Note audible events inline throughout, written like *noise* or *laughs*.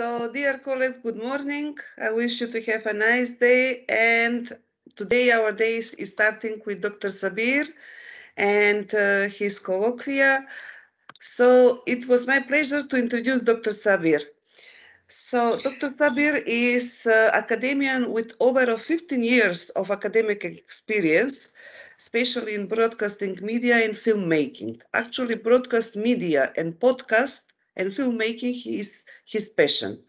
So, dear colleagues, good morning. I wish you to have a nice day. And today our day is, starting with Dr. Sabir and uh, his colloquia. So it was my pleasure to introduce Dr. Sabir. So Dr. Sabir is uh, academician with over 15 years of academic experience, especially in broadcasting media and filmmaking. Actually, broadcast media and podcast and filmmaking is his passion.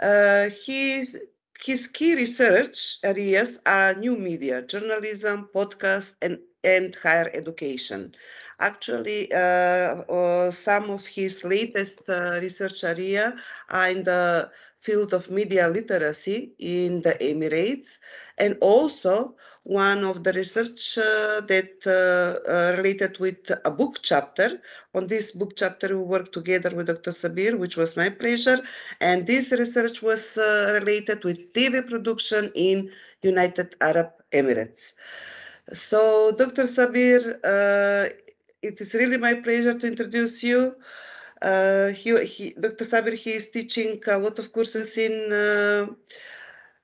Uh, his, his key research areas are new media, journalism, podcasts, and and higher education. Actually, uh, uh, some of his latest uh, research area are in the field of media literacy in the Emirates, and also one of the research uh, that uh, uh related with a book chapter. On this book chapter, we worked together with Dr. Sabir, which was my pleasure, and this research was uh, related with TV production in United Arab Emirates. So, Dr. Sabir, uh, it is really my pleasure to introduce you he, he, Dr. Sabir, he is teaching a lot of courses in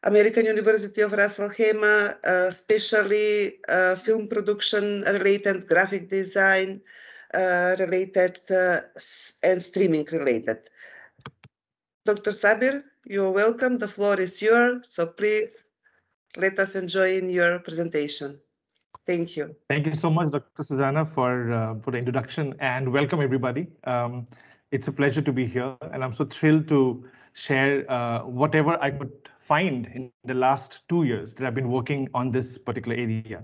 American University of Ras Al Khaimah, especially film production related, graphic design related, and streaming related. Dr. Sabir, you're welcome. The floor is yours. So please let us enjoy in your presentation. Thank you. Thank you so much, Dr. Susanna, for uh, for the introduction and welcome everybody. Um, it's a pleasure to be here, and I'm so thrilled to share uh, whatever I could find in the last two years that I've been working on this particular area.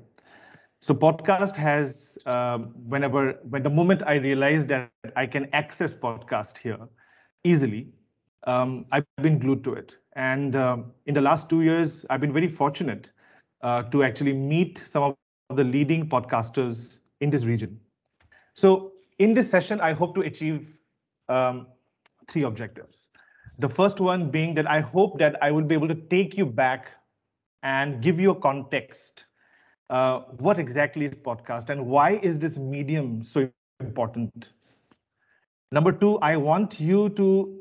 So podcast has, uh, whenever, when the moment I realized that I can access podcast here easily, um, I've been glued to it. And um, in the last two years, I've been very fortunate uh, to actually meet some of the leading podcasters in this region. So in this session, I hope to achieve um, three objectives. The first one being that I hope that I will be able to take you back and give you a context. Uh, what exactly is podcast and why is this medium so important? Number two, I want you to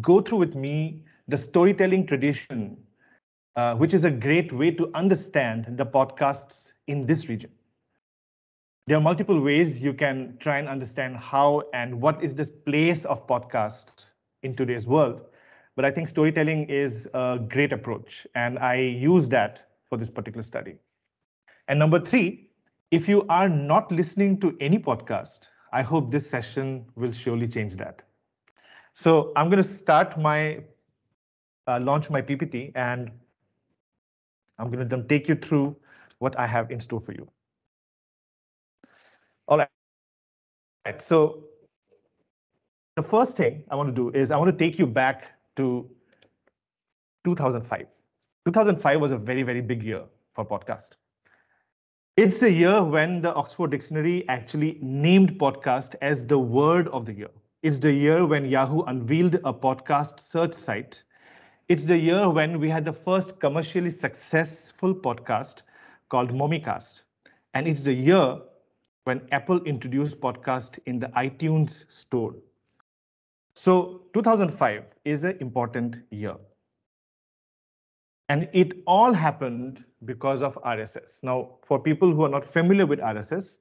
go through with me the storytelling tradition, uh, which is a great way to understand the podcasts in this region there are multiple ways you can try and understand how and what is this place of podcast in today's world. But I think storytelling is a great approach, and I use that for this particular study. And number three, if you are not listening to any podcast, I hope this session will surely change that. So I'm going to start my uh, launch my PPT, and I'm going to take you through what I have in store for you. All right. So the first thing I want to do is I want to take you back to 2005. 2005 was a very, very big year for podcast. It's the year when the Oxford Dictionary actually named podcast as the word of the year. It's the year when Yahoo unveiled a podcast search site. It's the year when we had the first commercially successful podcast called Momicast. And it's the year when Apple introduced podcast in the iTunes store. So 2005 is an important year. And it all happened because of RSS. Now, for people who are not familiar with RSS,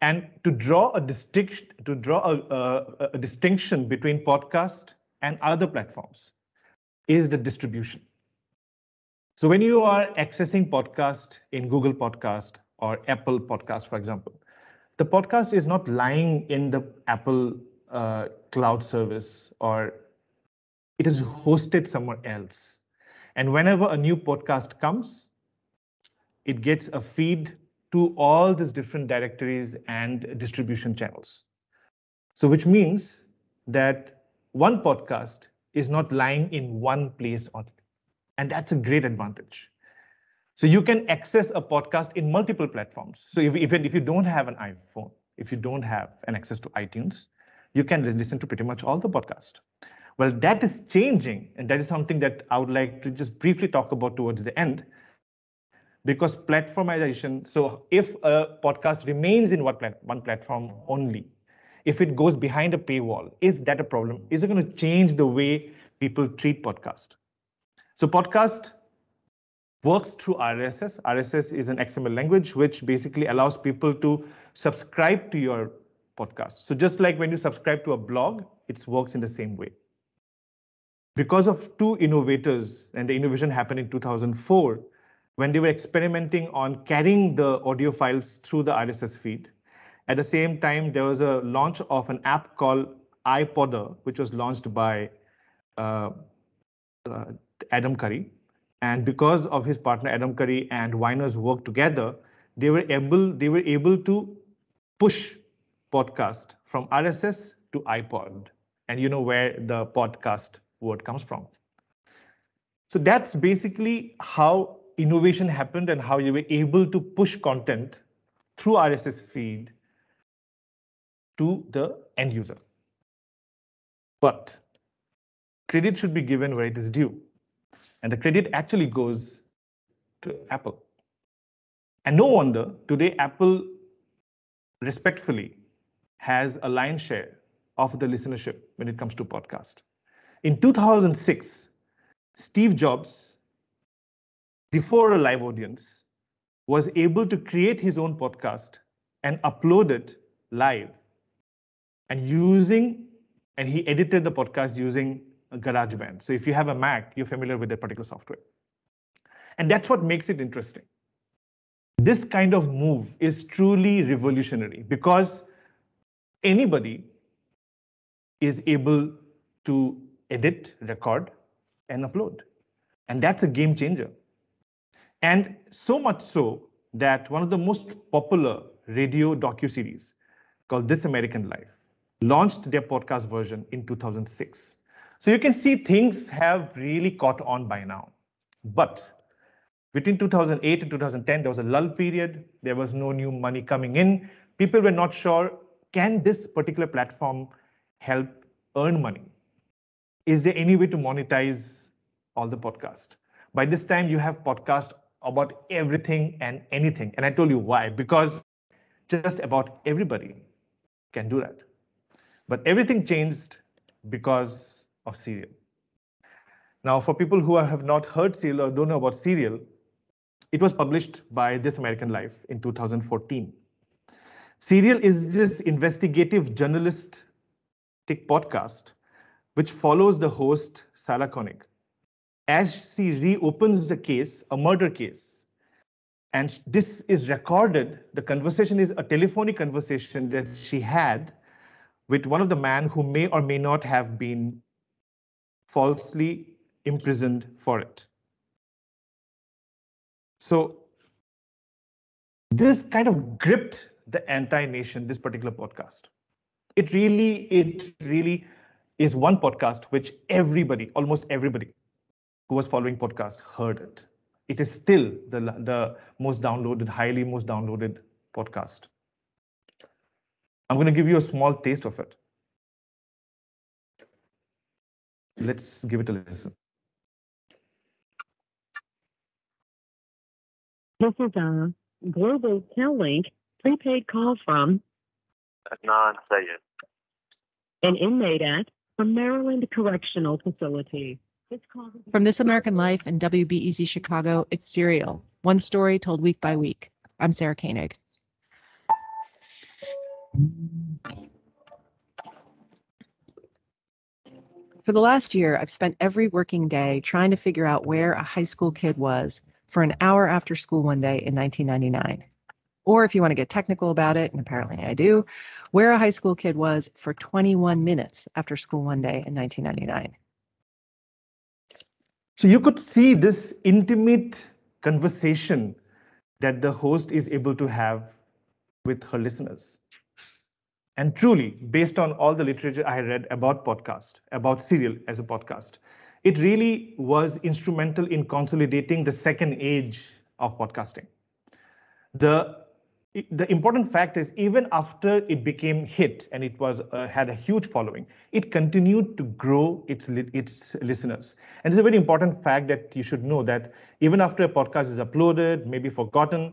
and to draw a distinction to draw a, a, a, distinction between podcast and other platforms is the distribution so when you are accessing podcast in google podcast or apple podcast for example the podcast is not lying in the Apple uh, cloud service or it is hosted somewhere else. And whenever a new podcast comes, it gets a feed to all these different directories and distribution channels. So, which means that one podcast is not lying in one place only. And that's a great advantage. So you can access a podcast in multiple platforms. So if, even if you don't have an iPhone, if you don't have an access to iTunes, you can listen to pretty much all the podcast. Well, that is changing, and that is something that I would like to just briefly talk about towards the end. Because platformization, so if a podcast remains in one, plat- one platform only, if it goes behind a paywall, is that a problem? Is it going to change the way people treat podcast? So podcast works through RSS. RSS is an XML language which basically allows people to subscribe to your podcast. So just like when you subscribe to a blog, it works in the same way. Because of two innovators and the innovation happened in 2004, when they were experimenting on carrying the audio files through the RSS feed. At the same time, there was a launch of an app called iPodder, which was launched by uh, uh, Adam Curry. And because of his partner Adam Curry and Weiner's work together, they were able they were able to push podcast from RSS to iPod. And you know where the podcast word comes from. So that's basically how innovation happened and how you were able to push content through RSS feed to the end user. But credit should be given where it is due. And the credit actually goes to Apple. And no wonder today Apple respectfully has a lion's share of the listenership when it comes to podcast. In 2006, Steve Jobs, before a live audience, was able to create his own podcast and upload it live and using and he edited the podcast using GarageBand. So if you have a Mac, you're familiar with that particular software. And that's what makes it interesting. This kind of move is truly revolutionary because anybody is able to edit, record, and upload. And that's a game changer. And so much so that one of the most popular radio docu series, called This American Life launched their podcast version in 2006. So you can see things have really caught on by now. But between 2008 and 2010, there was a lull period. There was no new money coming in. People were not sure, can this particular platform help earn money? Is there any way to monetize all the podcast? By this time, you have podcast about everything and anything. And I told you why, because just about everybody can do that. But everything changed because of serial. Now, for people who have not heard serial or don't know about serial, it was published by This American Life in 2014. Serial is this investigative journalistic podcast which follows the host Sarah Koenig as she reopens the case, a murder case. And this is recorded. The conversation is a telephonic conversation that she had with one of the men who may or may not have been falsely imprisoned for it. So this kind of gripped the anti-nation, this particular podcast. It really, it really is one podcast which everybody, almost everybody who was following podcast heard it. It is still the, the most downloaded, highly most downloaded podcast. I'm going to give you a small taste of it. let's give it a listen. This is a uh, global TellLink prepaid call from Adnan Sayed, an inmate at a Maryland Correctional Facility. From This American Life and WBEZ Chicago, it's Serial, one story told week by week. I'm Sarah Koenig. For the last year, I've spent every working day trying to figure out where a high school kid was for an hour after school one day in 1999. Or if you want to get technical about it, and apparently I do, where a high school kid was for 21 minutes after school one day in 1999. So you could see this intimate conversation that the host is able to have with her listeners. And truly, based on all the literature I read about podcast, about serial as a podcast, it really was instrumental in consolidating the second age of podcasting. The the important fact is even after it became hit and it was uh, had a huge following it continued to grow its its listeners and it's a very important fact that you should know that even after a podcast is uploaded maybe forgotten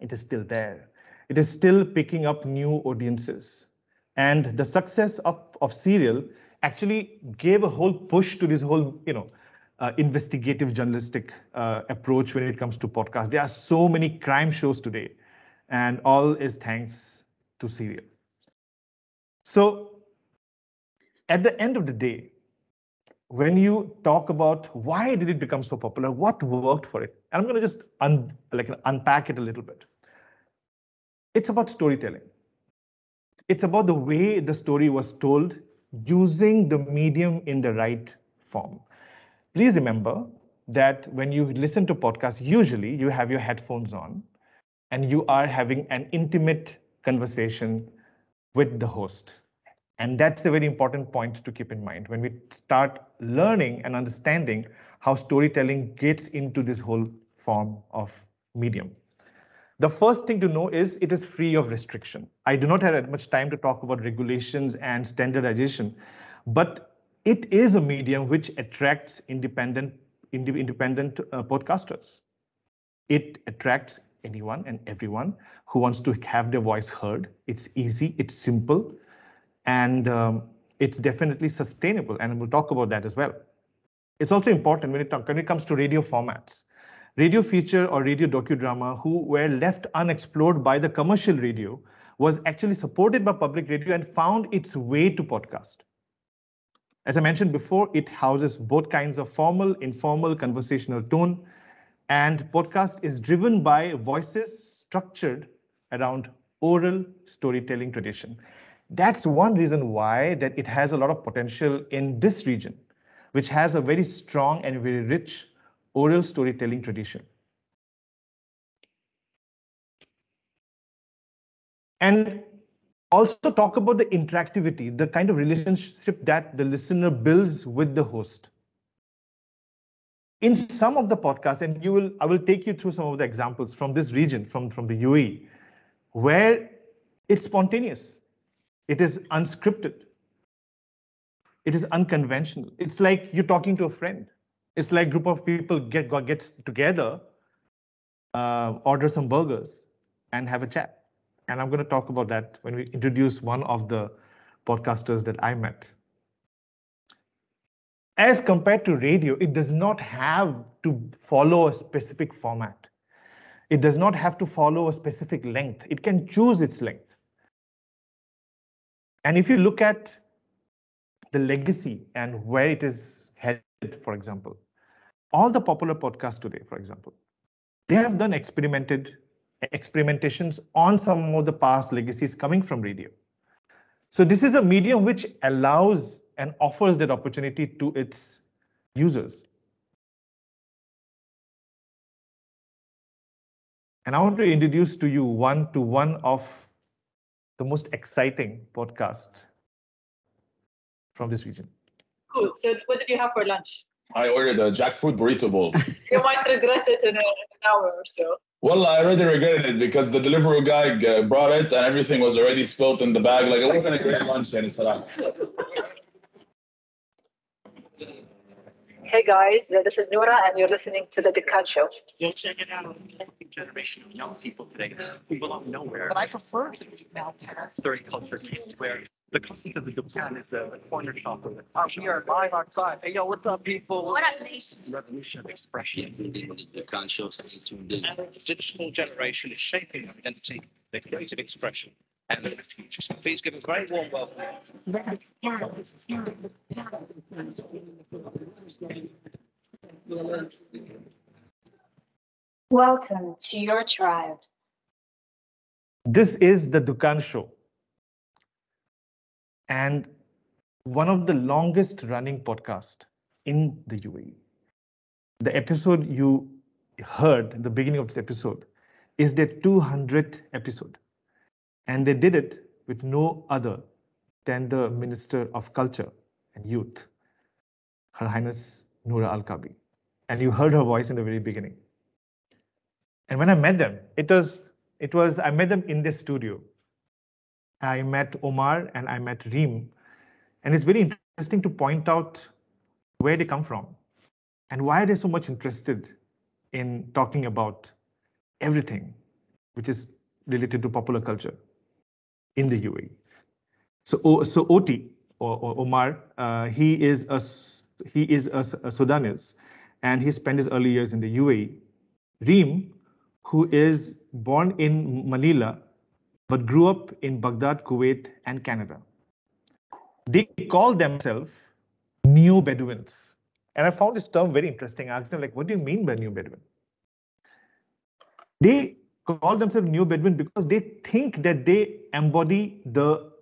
it is still there it is still picking up new audiences and the success of, of Serial actually gave a whole push to this whole, you know, uh, investigative journalistic uh, approach when it comes to podcasts. There are so many crime shows today, and all is thanks to Serial. So at the end of the day, when you talk about why did it become so popular, what worked for it, and I'm going to just un- like unpack it a little bit. It's about storytelling. It's about the way the story was told using the medium in the right form. Please remember that when you listen to podcasts, usually you have your headphones on and you are having an intimate conversation with the host. And that's a very important point to keep in mind when we start learning and understanding how storytelling gets into this whole form of medium. The first thing to know is it is free of restriction. I do not have much time to talk about regulations and standardization, but it is a medium which attracts independent independent uh, podcasters. It attracts anyone and everyone who wants to have their voice heard. It's easy, it's simple, and um, it's definitely sustainable. And we'll talk about that as well. It's also important when it, when it comes to radio formats radio feature or radio docudrama who were left unexplored by the commercial radio was actually supported by public radio and found its way to podcast. As I mentioned before, it houses both kinds of formal, informal, conversational tone, and podcast is driven by voices structured around oral storytelling tradition. That's one reason why that it has a lot of potential in this region, which has a very strong and very rich oral storytelling tradition. And also talk about the interactivity, the kind of relationship that the listener builds with the host. In some of the podcasts, and you will, I will take you through some of the examples from this region, from, from the UAE, where it's spontaneous, it is unscripted, it is unconventional. It's like you're talking to a friend it's like group of people get gets together, uh, order some burgers, and have a chat. And I'm going to talk about that when we introduce one of the podcasters that I met. As compared to radio, it does not have to follow a specific format. It does not have to follow a specific length. It can choose its length. And if you look at the legacy and where it is headed, for example, all the popular podcasts today, for example, they have done experimented experimentations on some of the past legacies coming from radio. So this is a medium which allows and offers that opportunity to its users. And I want to introduce to you one to one of the most exciting podcasts from this region. Cool. So what did you have for lunch? I ordered a jackfruit burrito bowl. *laughs* you might regret it in, a, an hour or so. Well, I already regretted it because the delivery guy uh, brought it and everything was already spilled in the bag. Like it wasn't a great lunch, then it's Hey guys, uh, this is Nora, and you're listening to the Dikkan Show. You'll check it out. A generation of young people today, people of nowhere. But I prefer now past third culture kids where the concept of the Japan is the, the corner shop or the car oh, We are live outside. Hey, yo, what's up, people? What up, nation? Revolution of expression. The gun shops tuned in. the digital generation is shaping our identity, the creative expression, and the future. So please give a great warm welcome. Welcome to your tribe. This is the Dukan Show and one of the longest running podcast in the UAE. The episode you heard the beginning of this episode is their 200th episode. And they did it with no other than the Minister of Culture and Youth, Her Highness Noura Al Kabi. And you heard her voice in the very beginning. And when I met them, it was, it was I met them in this studio I met Omar and I met Reem. And it's very interesting to point out where they come from and why they're so much interested in talking about everything which is related to popular culture in the UAE. So, so Oti or, or Omar, uh, he is a he is a, a, Sudanese, and he spent his early years in the UAE. Reem, who is born in Manila but grew up in Baghdad, Kuwait, and Canada. They call themselves Neo Bedouins. And I found this term very interesting. I asked them, like, what do you mean by Neo Bedouin? They call themselves Neo Bedouin because they think that they embody the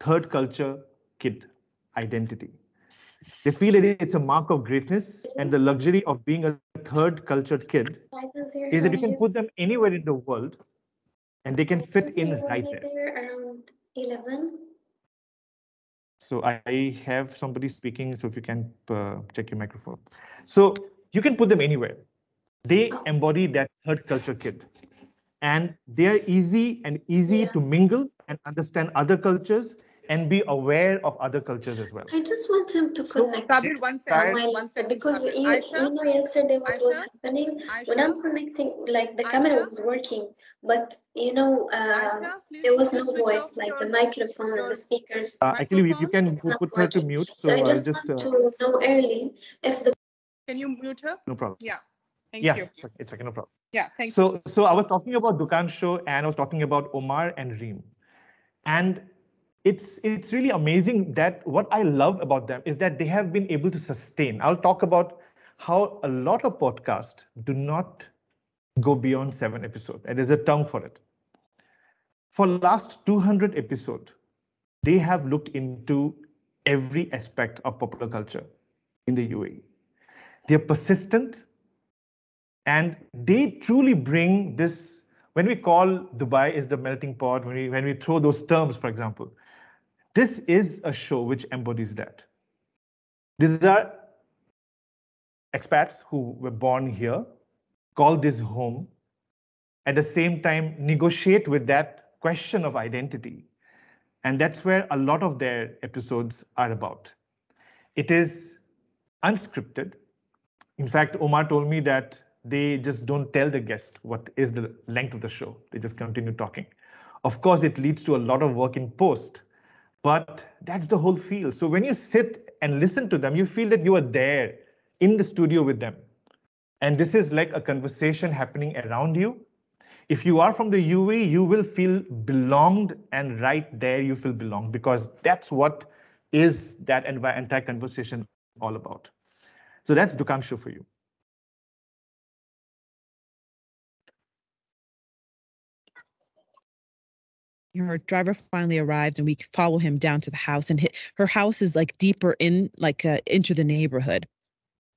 third culture kid identity. They feel that it's a mark of greatness and the luxury of being a third cultured kid is that you can put them anywhere in the world and they can fit in right there. there around 11 so i have somebody speaking so if you can uh, check your microphone so you can put them anywhere they oh. embody that third culture kid and they are easy and easy yeah. to mingle and understand other cultures and be aware of other cultures as well. I just want him to so connect. one second, one second. Because You, Aisha, you know, yesterday what Aisha, was happening Aisha, when I'm connecting, like the camera was working, but you know, uh, there was no voice, like the microphone and the speakers. Uh, actually, you can put her to mute, so, so I just, just want uh, to know early if the. Can you mute her? No problem. Yeah. Thank yeah, you. It's okay, no problem. Yeah, thank so, you. So I was talking about Dukan Show and I was talking about Omar and Reem. And it's it's really amazing that what I love about them is that they have been able to sustain. I'll talk about how a lot of podcasts do not go beyond seven episodes, and there's a term for it. For last 200 episodes, they have looked into every aspect of popular culture in the UAE. They're persistent, and they truly bring this. When we call Dubai is the melting pot, when we when we throw those terms, for example, this is a show which embodies that. These are expats who were born here, call this home, at the same time negotiate with that question of identity. And that's where a lot of their episodes are about. It is unscripted. In fact, Omar told me that they just don't tell the guest what is the length of the show. They just continue talking. Of course, it leads to a lot of work in post but that's the whole feel. So when you sit and listen to them, you feel that you are there in the studio with them. And this is like a conversation happening around you. If you are from the UAE, you will feel belonged and right there you feel belonged because that's what is that entire conversation all about. So that's Dukangshu for you. her driver finally arrives and we follow him down to the house and hit, her house is like deeper in like uh, into the neighborhood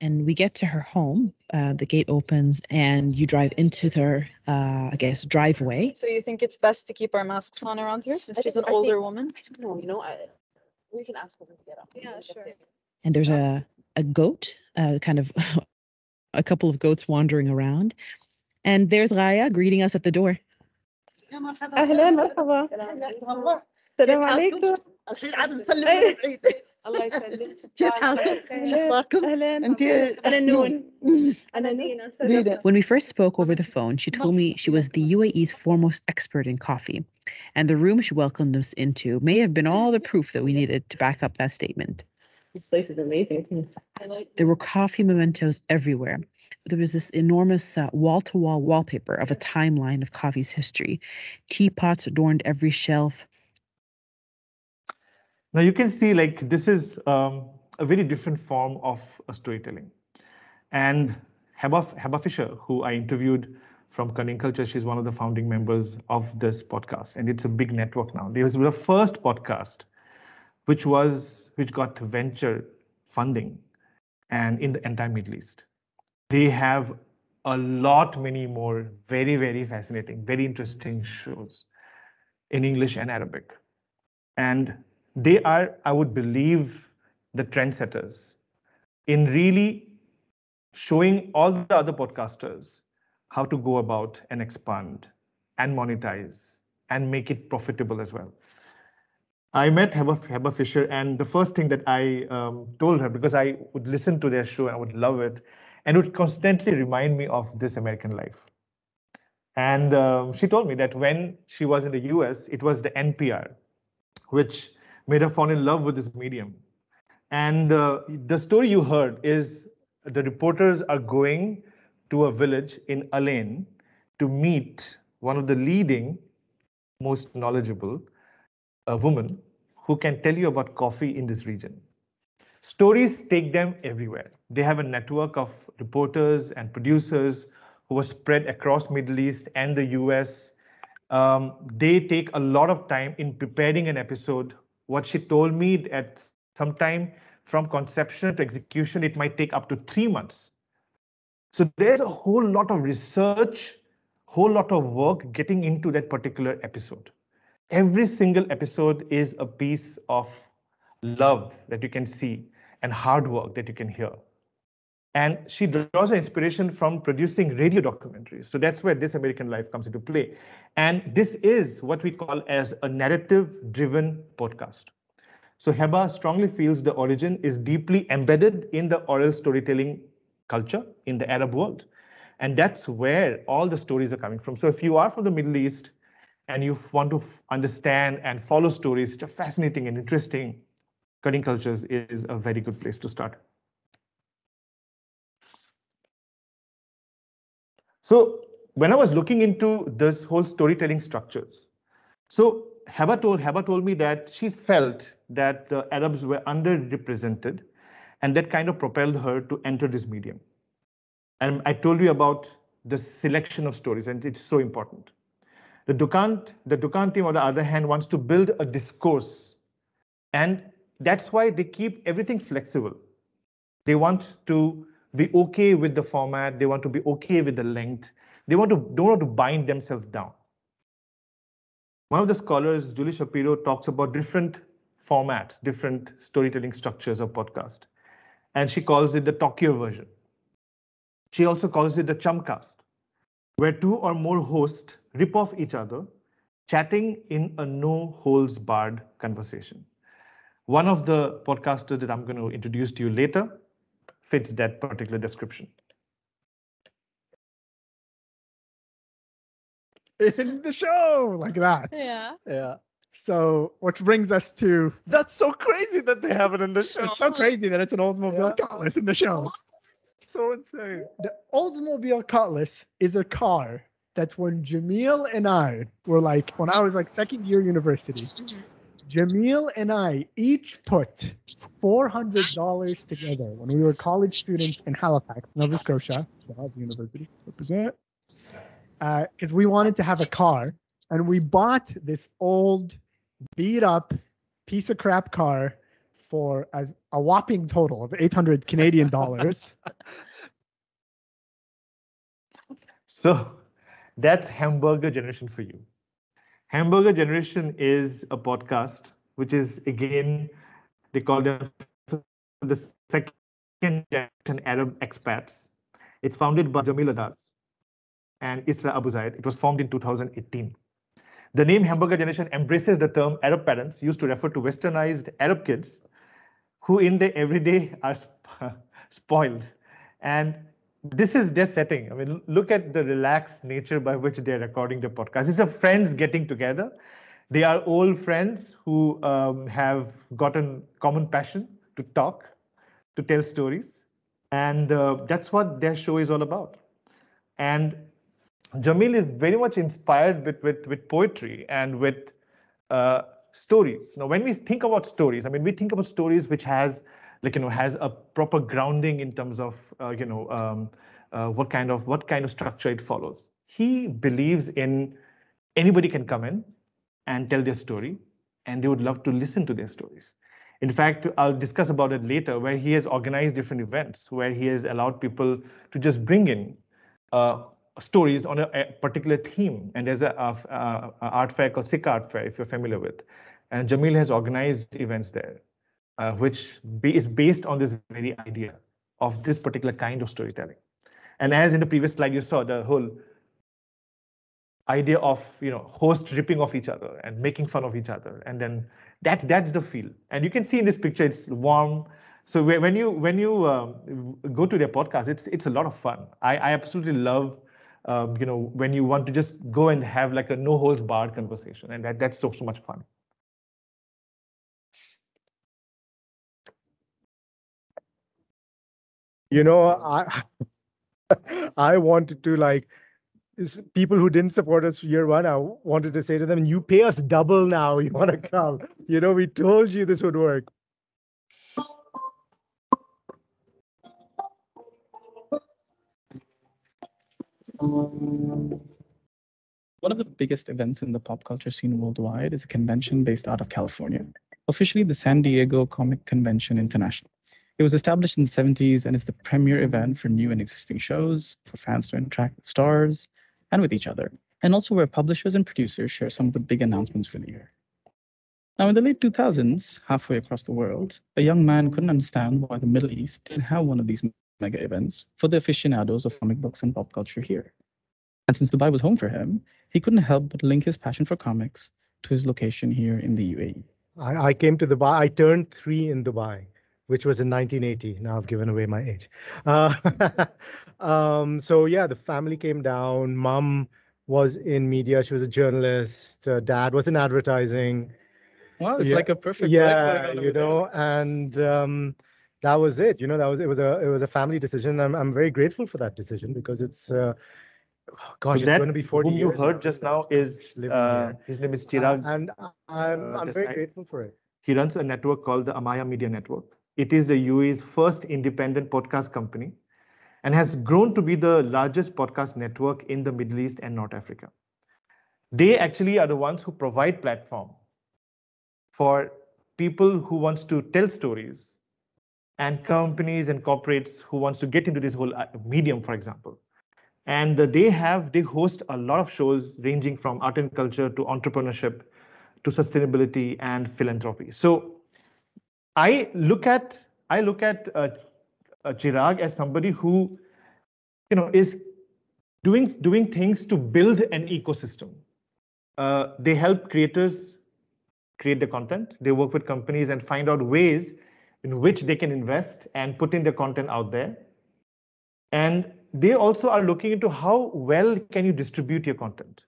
and we get to her home uh, the gate opens and you drive into her uh, i guess driveway so you think it's best to keep our masks on around here since I she's think, an I older think, woman i don't know you know I, we can ask her to get up yeah sure and there's a, a goat uh, kind of *laughs* a couple of goats wandering around and there's raya greeting us at the door مرحبا اهلا مرحبا السلام عليكم الحين عاد نسلم الله يسلمك *laughs* انت انا نون *laughs* When we first spoke over the phone, she told me she was the UAE's foremost expert in coffee. And the room she welcomed us into may have been all the proof that we needed to back up that statement. This place is amazing. Mm. there were coffee mementos everywhere. There was this enormous wall to wall wallpaper of a timeline of coffee's history. Teapots adorned every shelf. Now you can see, like, this is um, a very different form of uh, storytelling. And Heba, Heba Fisher, who I interviewed from Cunning Culture, she's one of the founding members of this podcast, and it's a big network now. It was the first podcast which was which got venture funding and in the entire Middle East. They have a lot many more very, very fascinating, very interesting shows in English and Arabic. And they are, I would believe, the trendsetters in really showing all the other podcasters how to go about and expand and monetize and make it profitable as well. I met Heba, Fisher, and the first thing that I um, told her, because I would listen to their show, I would love it, and it would constantly remind me of this American life. And um, she told me that when she was in the US, it was the NPR, which made her fall in love with this medium. And uh, the story you heard is the reporters are going to a village in Alain to meet one of the leading, most knowledgeable a woman who can tell you about coffee in this region. Stories take them everywhere. They have a network of reporters and producers who are spread across Middle East and the US. Um, they take a lot of time in preparing an episode. What she told me at some time from conception to execution, it might take up to three months. So there's a whole lot of research, whole lot of work getting into that particular episode every single episode is a piece of love that you can see and hard work that you can hear. And she draws her inspiration from producing radio documentaries. So that's where This American Life comes into play. And this is what we call as a narrative driven podcast. So Heba strongly feels the origin is deeply embedded in the oral storytelling culture in the Arab world. And that's where all the stories are coming from. So if you are from the Middle East, and you want to understand and follow stories which are fascinating and interesting, Cutting cultures is a very good place to start. So when I was looking into this whole storytelling structures, so Heba told, Heba told me that she felt that the Arabs were underrepresented and that kind of propelled her to enter this medium. And I told you about the selection of stories and it's so important. The Dukant, the Dukan team, on the other hand, wants to build a discourse. And that's why they keep everything flexible. They want to be okay with the format. They want to be okay with the length. They want to don't want to bind themselves down. One of the scholars, Julie Shapiro, talks about different formats, different storytelling structures of podcast. And she calls it the Tokyo version. She also calls it the Chumcast, where two or more hosts rip off each other, chatting in a no holds barred conversation. One of the podcasters that I'm going to introduce to you later fits that particular description. In the show, like that. Yeah. Yeah. So, which brings us to that's so crazy that they have it in the show. It's so crazy that it's an Oldsmobile yeah. Cutlass in the show. so insane. The Oldsmobile Cutlass is a car that's when Jamil and I were like, when I was like second year university, Jamil and I each put $400 together when we were college students in Halifax, Nova Scotia, Dalhousie University, represent. Because uh, we wanted to have a car, and we bought this old, beat up, piece of crap car for as a whopping total of 800 Canadian dollars. *laughs* so that's Hamburger Generation for you. Hamburger Generation is a podcast, which is again, they call them the second generation Arab expats. It's founded by Jamila Das and Isra Abu Zaid. It was formed in 2018. The name Hamburger Generation embraces the term Arab parents used to refer to westernized Arab kids who in their everyday are sp *laughs* spoiled and this is their setting. I mean, look at the relaxed nature by which they're recording the podcast. It's a friends getting together. They are old friends who um, have gotten common passion to talk, to tell stories, and uh, that's what their show is all about. And Jamil is very much inspired with with, with poetry and with uh, stories. Now, when we think about stories, I mean, we think about stories which has like you know has a proper grounding in terms of uh, you know um, uh, what kind of what kind of structure it follows. He believes in anybody can come in and tell their story, and they would love to listen to their stories. In fact, I'll discuss about it later, where he has organized different events where he has allowed people to just bring in uh, stories on a, a, particular theme. And there's a, a, a art fair called Sikh Art Fair, if you're familiar with. And Jamil has organized events there uh, which be, is based on this very idea of this particular kind of storytelling. And as in the previous slide, you saw the whole idea of you know hosts ripping off each other and making fun of each other, and then that's that's the feel. And you can see in this picture, it's warm. So when you when you um, go to their podcast, it's it's a lot of fun. I, I absolutely love um, you know when you want to just go and have like a no holds barred conversation, and that that's so so much fun. you know i *laughs* i wanted to like people who didn't support us year one i wanted to say to them you pay us double now you want to come you know we told you this would work One of the biggest events in the pop culture scene worldwide is a convention based out of California, officially the San Diego Comic Convention International. It was established in the 70s and is the premier event for new and existing shows, for fans to interact with stars and with each other, and also where publishers and producers share some of the big announcements for the year. Now, in the late 2000s, halfway across the world, a young man couldn't understand why the Middle East didn't have one of these mega events for the aficionados of comic books and pop culture here. And since Dubai was home for him, he couldn't help but link his passion for comics to his location here in the UAE. I, I came to Dubai, I turned three in Dubai which was in 1980. Now I've given away my age. Uh, *laughs* um, so yeah, the family came down. Mom was in media. She was a journalist. Uh, dad was in advertising. Wow, it's yeah. like a perfect yeah, you know, there. and um, that was it. You know, that was it was a it was a family decision. I'm I'm very grateful for that decision because it's. Uh, oh Gosh, so it's going to be 40 years. you heard just now is uh, his name is Chirag, and I'm uh, I'm very night. grateful for it. He runs a network called the Amaya Media Network, it is the UAE's first independent podcast company and has grown to be the largest podcast network in the Middle East and North Africa. They actually are the ones who provide platform for people who wants to tell stories and companies and corporates who wants to get into this whole uh, medium, for example. And uh, they have, they host a lot of shows ranging from art and culture to entrepreneurship to sustainability and philanthropy. So I look at I look at uh, uh, Chirag as somebody who, you know, is doing doing things to build an ecosystem. Uh, they help creators create the content. They work with companies and find out ways in which they can invest and put in the content out there. And they also are looking into how well can you distribute your content,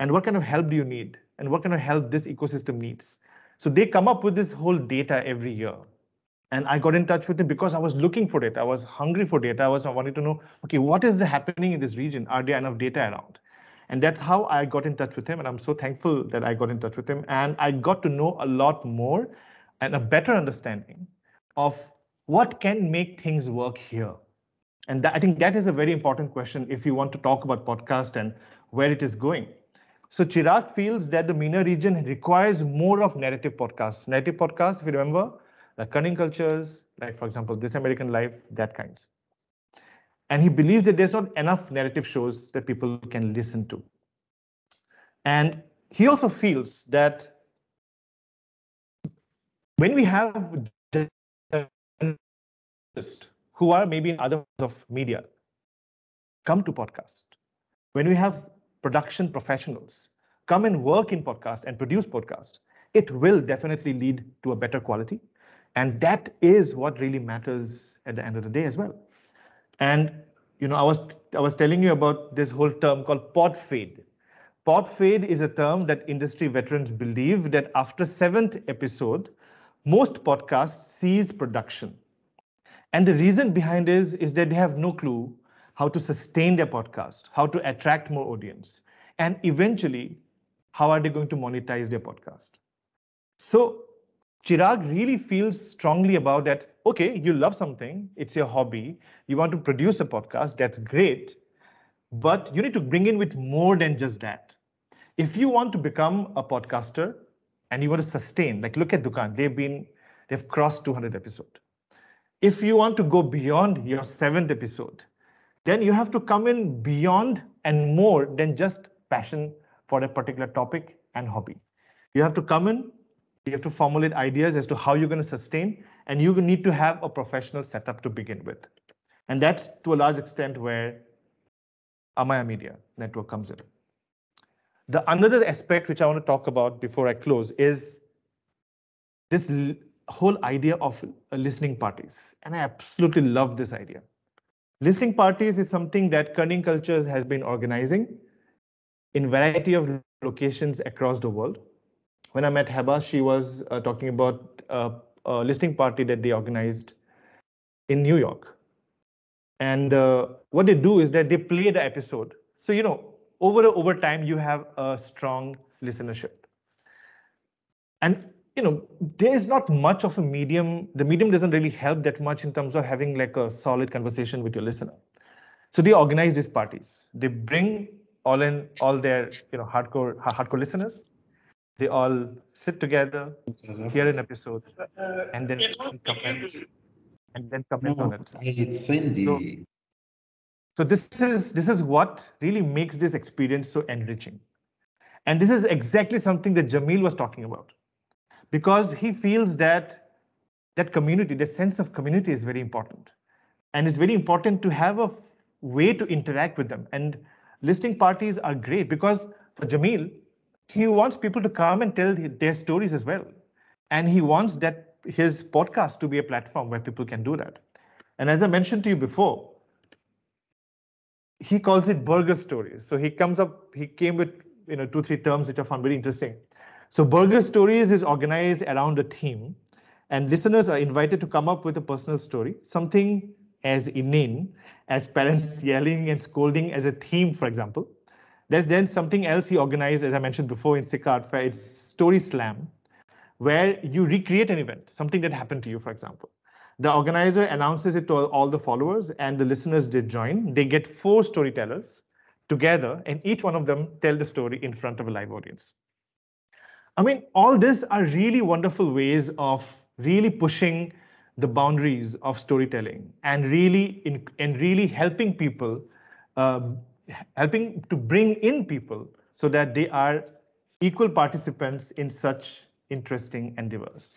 and what kind of help do you need, and what kind of help this ecosystem needs. So they come up with this whole data every year. And I got in touch with them because I was looking for data. I was hungry for data. I was I wanted to know, okay, what is happening in this region? Are there enough data around? And that's how I got in touch with him. And I'm so thankful that I got in touch with him. And I got to know a lot more and a better understanding of what can make things work here. And that, I think that is a very important question if you want to talk about podcast and where it is going. So Chirag feels that the MENA region requires more of narrative podcasts. Narrative podcasts, if you remember, like cunning cultures, like for example, This American Life, that kinds. And he believes that there's not enough narrative shows that people can listen to. And he also feels that when we have journalists who are maybe in other forms of media come to podcast, when we have production professionals come and work in podcast and produce podcast, it will definitely lead to a better quality. And that is what really matters at the end of the day as well. And you know, I was I was telling you about this whole term called pod fade. Pod fade is a term that industry veterans believe that after seventh episode, most podcasts cease production. And the reason behind is is that they have no clue how to sustain their podcast, how to attract more audience, and eventually, how are they going to monetize their podcast? So Chirag really feels strongly about that. Okay, you love something, it's your hobby, you want to produce a podcast, that's great. But you need to bring in with more than just that. If you want to become a podcaster and you want to sustain, like look at Dukan, they've been, they've crossed 200 episode. If you want to go beyond your seventh episode then you have to come in beyond and more than just passion for a particular topic and hobby. You have to come in, you have to formulate ideas as to how you're going to sustain, and you need to have a professional setup to begin with. And that's to a large extent where Amaya Media Network comes in. The another aspect which I want to talk about before I close is this whole idea of listening parties. And I absolutely love this idea. Listening parties is something that cunning Cultures has been organizing in variety of locations across the world. When I met Heba, she was uh, talking about uh, a listening party that they organized in New York. And uh, what they do is that they play the episode. So, you know, over over time, you have a strong listenership. And you know, there is not much of a medium. The medium doesn't really help that much in terms of having like a solid conversation with your listener. So they organize these parties. They bring all in all their you know hardcore hardcore listeners. They all sit together, hear an episode, and then comment and then comment no, on it. It's Cindy. So, so this is this is what really makes this experience so enriching. And this is exactly something that Jamil was talking about because he feels that that community, the sense of community is very important. And it's very important to have a way to interact with them. And listening parties are great because for Jamil, he wants people to come and tell their stories as well. And he wants that his podcast to be a platform where people can do that. And as I mentioned to you before, he calls it burger stories. So he comes up, he came with you know two, three terms which I found very interesting. So Burger Stories is organized around a theme, and listeners are invited to come up with a personal story, something as inane as parents yelling and scolding as a theme, for example. There's then something else he organized, as I mentioned before, in Sickart Fair. It's Story Slam, where you recreate an event, something that happened to you, for example. The organizer announces it to all the followers and the listeners did join. They get four storytellers together and each one of them tell the story in front of a live audience. I mean, all these are really wonderful ways of really pushing the boundaries of storytelling and really in, and really helping people, uh, helping to bring in people so that they are equal participants in such interesting endeavors.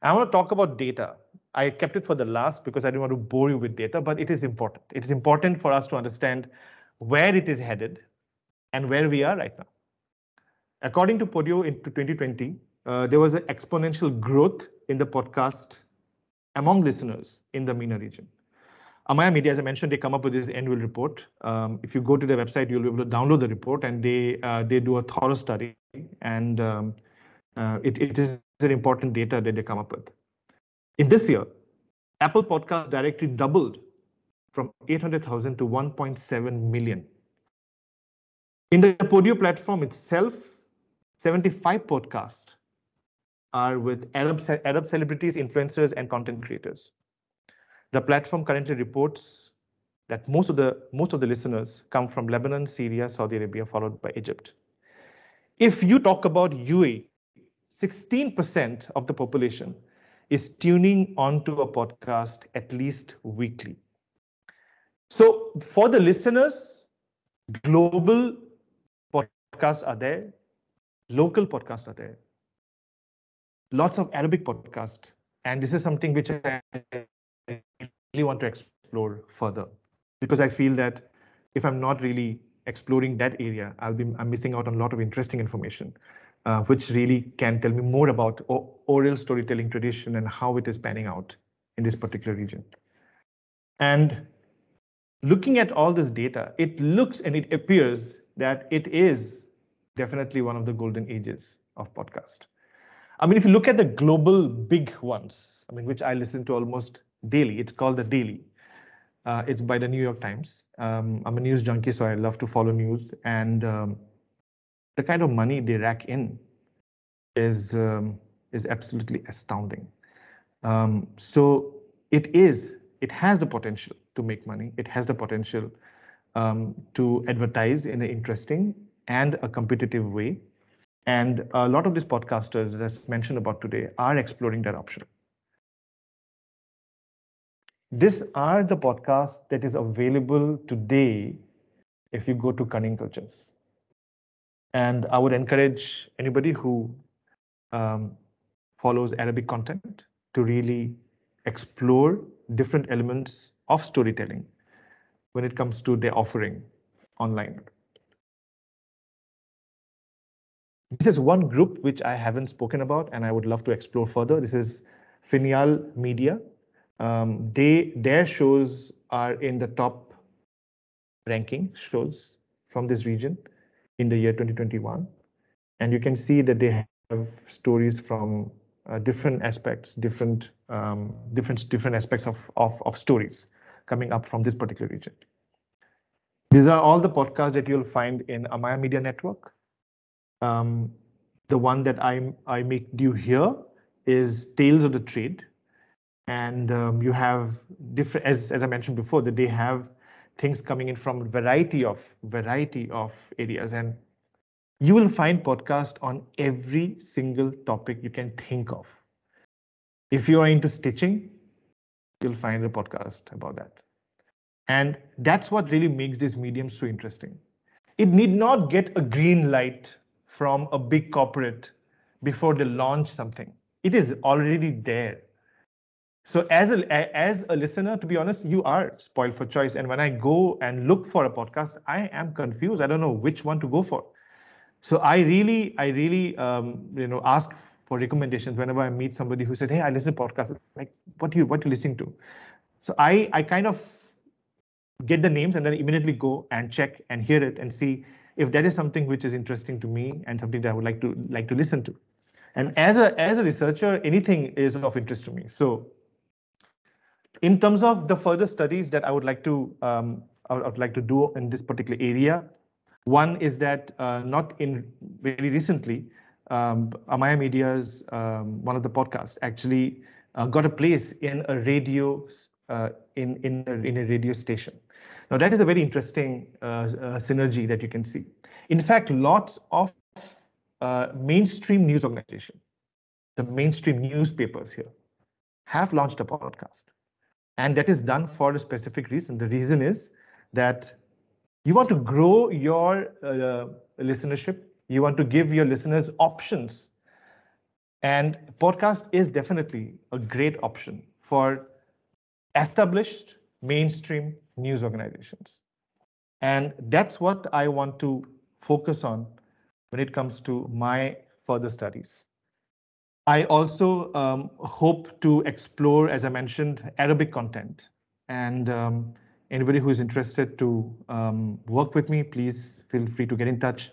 I want to talk about data. I kept it for the last because I didn't want to bore you with data, but it is important. It's important for us to understand where it is headed and where we are right now. According to Podio in 2020, uh, there was an exponential growth in the podcast among listeners in the MENA region. Amaya Media, as I mentioned, they come up with this annual report. Um, if you go to their website, you'll be able to download the report, and they uh, they do a thorough study, and um, uh, it it is an important data that they come up with. In this year, Apple Podcast directly doubled from 800,000 to 1.7 million. In the Podio platform itself, 75 podcasts are with Arab, Arab celebrities, influencers, and content creators. The platform currently reports that most of the most of the listeners come from Lebanon, Syria, Saudi Arabia, followed by Egypt. If you talk about UAE, 16% of the population is tuning onto a podcast at least weekly. So for the listeners, global podcasts are there local podcasts are there. Lots of Arabic podcasts. And this is something which I really want to explore further because I feel that if I'm not really exploring that area, I'll be I'm missing out on a lot of interesting information, uh, which really can tell me more about o- oral storytelling tradition and how it is panning out in this particular region. And looking at all this data, it looks and it appears that it is definitely one of the golden ages of podcast. I mean, if you look at the global big ones, I mean, which I listen to almost daily, it's called The Daily. Uh, it's by the New York Times. Um, I'm a news junkie, so I love to follow news. And um, the kind of money they rack in is um, is absolutely astounding. Um, so it is, it has the potential to make money. It has the potential um, to advertise in an interesting and a competitive way. And a lot of these podcasters that I mentioned about today are exploring that option. These are the podcasts that is available today if you go to Cunning Cultures. And I would encourage anybody who um, follows Arabic content to really explore different elements of storytelling when it comes to their offering online. This is one group which I haven't spoken about and I would love to explore further. This is Finial Media. Um, they their shows are in the top ranking shows from this region in the year 2021, and you can see that they have stories from uh, different aspects, different um, different different aspects of, of of stories coming up from this particular region. These are all the podcasts that you'll find in Amaya Media Network. Um, the one that I, I make due here is Tales of the Trade. And um, you have different, as, as I mentioned before, that they have things coming in from a variety of variety of areas. And you will find podcast on every single topic you can think of. If you are into stitching, you'll find a podcast about that. And that's what really makes this medium so interesting. It need not get a green light from a big corporate before they launch something. It is already there. So as a as a listener, to be honest, you are spoiled for choice. And when I go and look for a podcast, I am confused. I don't know which one to go for. So I really, I really, um, you know, ask for recommendations whenever I meet somebody who said, "Hey, I listen to podcasts." Like, what you what you listening to? So I I kind of get the names and then immediately go and check and hear it and see if that is something which is interesting to me and something that I would like to like to listen to. And as a as a researcher, anything is of interest to me. So in terms of the further studies that I would like to um, I would like to do in this particular area, one is that uh, not in very recently, um, Amaya Media's um, one of the podcasts actually uh, got a place in a radio uh, in in a, in a radio station. Now that is a very interesting uh, uh, synergy that you can see. In fact, lots of uh, mainstream news organization, the mainstream newspapers here, have launched a podcast. And that is done for a specific reason. The reason is that you want to grow your uh, listenership. You want to give your listeners options. And podcast is definitely a great option for established mainstream news organizations. And that's what I want to focus on when it comes to my further studies. I also um, hope to explore, as I mentioned, Arabic content. And um, anybody who is interested to um, work with me, please feel free to get in touch.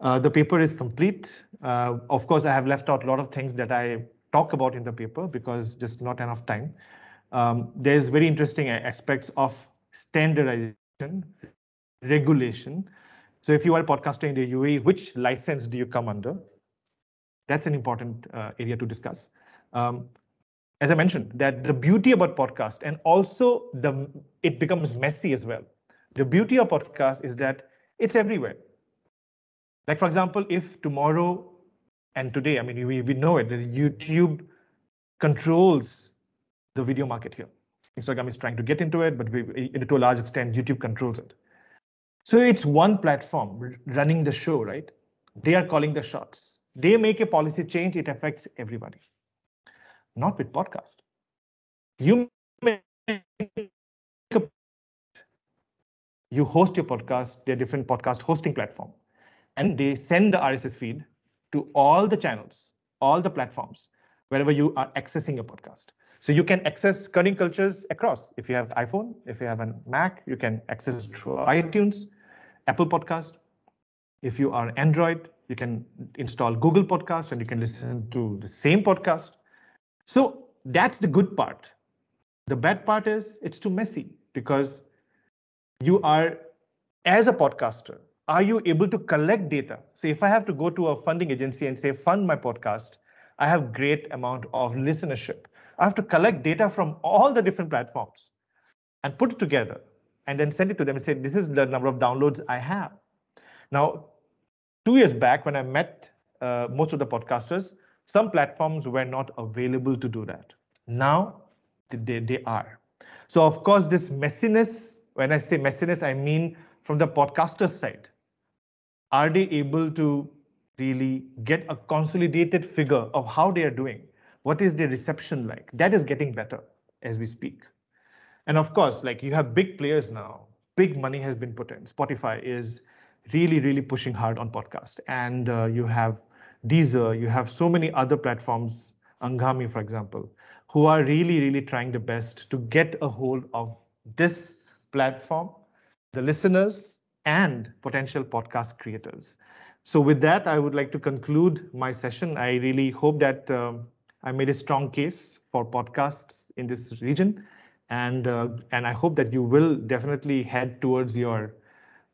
Uh, the paper is complete. Uh, of course, I have left out a lot of things that I talk about in the paper because just not enough time. Um, there's very interesting aspects of standardization, regulation. So if you are a podcaster in the UAE, which license do you come under? That's an important uh, area to discuss. Um, as I mentioned, that the beauty about podcast and also the it becomes messy as well. The beauty of podcast is that it's everywhere. Like for example, if tomorrow and today, I mean, we, we know it that YouTube controls the video market here. Instagram is trying to get into it, but we, to a large extent, YouTube controls it. So it's one platform running the show, right? They are calling the shots. They make a policy change, it affects everybody. Not with podcast. You make a, you host your podcast, there are different podcast hosting platform, and they send the RSS feed to all the channels, all the platforms, wherever you are accessing your podcast. So you can access curling cultures across. If you have iPhone, if you have a Mac, you can access through iTunes, Apple Podcast. If you are Android, you can install Google Podcast and you can listen to the same podcast. So that's the good part. The bad part is it's too messy because you are, as a podcaster, are you able to collect data? So if I have to go to a funding agency and say, fund my podcast, I have great amount of listenership. I have to collect data from all the different platforms and put it together and then send it to them and say, this is the number of downloads I have. Now, two years back when I met uh, most of the podcasters, some platforms were not available to do that. Now they, they are. So of course, this messiness, when I say messiness, I mean from the podcasters' side. Are they able to really get a consolidated figure of how they are doing? What is the reception like? That is getting better as we speak. And of course, like you have big players now. Big money has been put in. Spotify is really, really pushing hard on podcast. And uh, you have Deezer, you have so many other platforms, Angami, for example, who are really, really trying the best to get a hold of this platform, the listeners, and potential podcast creators. So, with that, I would like to conclude my session. I really hope that um, I made a strong case for podcasts in this region, and uh, and I hope that you will definitely head towards your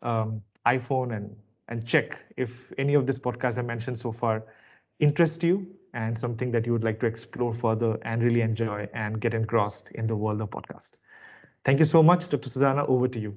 um, iPhone and and check if any of this podcast I mentioned so far interest you and something that you would like to explore further and really enjoy and get engrossed in the world of podcast. Thank you so much, Dr. Susanna. Over to you.